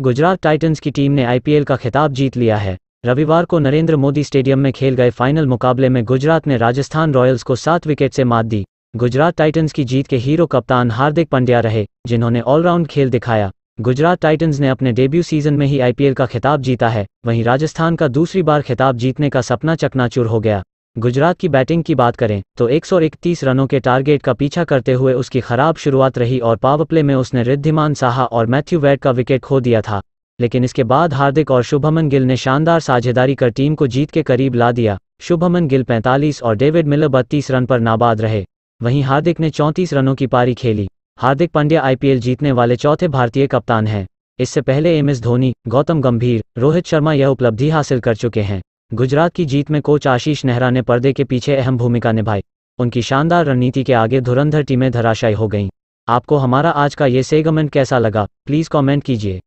Gujarat titans की team ने IPL का खिताब जीत लिया है रविवार को नरेंद्र मोदी स्टेडियम में खेल गए फाइनल मुकाबले में गुजरात ने राजस्थान रॉयल्स को सात विकेट से मात दी गुजरात टाइटंस की जीत के हीरो कप्तान हार्दिक पंड्या रहे जिन्होंने ऑलराउंड खेल दिखाया गुजरात टाइटंस ने अपने डेब्यू सीजन में ही आईपीएल का खिताब जीता है वहीं राजस्थान का दूसरी बार खिताब जीतने का सपना चकनाचूर हो गया गुजरात की बैटिंग की बात करें तो 131 रनों के टारगेट का पीछा करते हुए उसकी खराब शुरुआत रही और पावर प्ले में उसने रिद्धिमान साहा और मैथ्यू वेड का विकेट खो दिया था लेकिन इसके बाद हार्दिक और शुभमन गिल ने शानदार साझेदारी कर टीम को जीत के करीब ला दिया शुभमन गिल 45 और डेविड मिलर बत्तीस रन पर नाबाद रहे वहीं हार्दिक ने 34 रनों की पारी खेली हार्दिक पांड्या आईपीएल जीतने वाले चौथे भारतीय कप्तान हैं इससे पहले एम एस धोनी गौतम गंभीर रोहित शर्मा यह उपलब्धि हासिल कर चुके हैं गुजरात की जीत में कोच आशीष नेहरा ने पर्दे के पीछे अहम भूमिका निभाई उनकी शानदार रणनीति के आगे धुरंधर टीमें धराशायी हो गईं आपको हमारा आज का ये सेगमेंट कैसा लगा प्लीज़ कमेंट कीजिए